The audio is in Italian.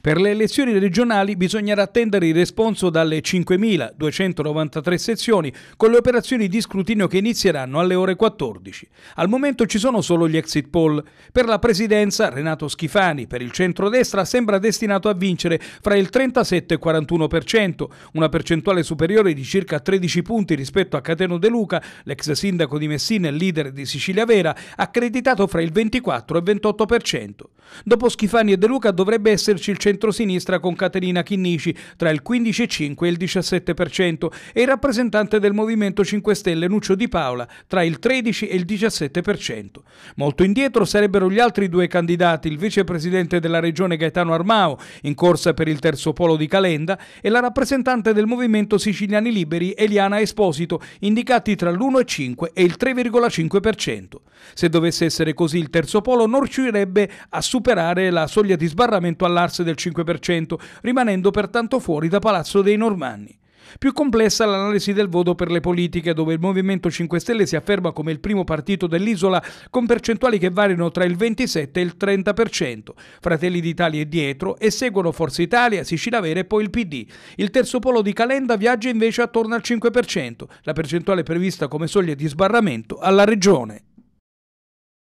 Per le elezioni regionali bisognerà attendere il responso dalle 5.293 sezioni con le operazioni di scrutinio che inizieranno alle ore 14. Al momento ci sono solo gli exit poll. Per la presidenza Renato Schifani, per il centrodestra, sembra destinato a vincere fra il 37 e il 41%, una percentuale superiore di circa 13 punti rispetto a Cateno De Luca, l'ex sindaco di Messina e leader di Sicilia Vera, accreditato fra il 24 e il 28%. Dopo Schifani e De Luca dovrebbe esserci il centrodestra centrosinistra con Caterina Chinnici tra il 15,5 e il 17% e il rappresentante del Movimento 5 Stelle Nuccio Di Paola tra il 13 e il 17%. Molto indietro sarebbero gli altri due candidati, il vicepresidente della regione Gaetano Armao, in corsa per il terzo polo di Calenda, e la rappresentante del Movimento Siciliani Liberi Eliana Esposito, indicati tra l'1,5 e il 3,5%. Se dovesse essere così il terzo polo non riuscirebbe a superare la soglia di sbarramento all'arse del 5%, rimanendo pertanto fuori da Palazzo dei Normanni. Più complessa l'analisi del voto per le politiche, dove il Movimento 5 Stelle si afferma come il primo partito dell'isola con percentuali che variano tra il 27 e il 30%. Fratelli d'Italia è dietro e seguono Forza Italia, Sicilia Vera e poi il PD. Il terzo polo di Calenda viaggia invece attorno al 5%, la percentuale prevista come soglia di sbarramento alla regione.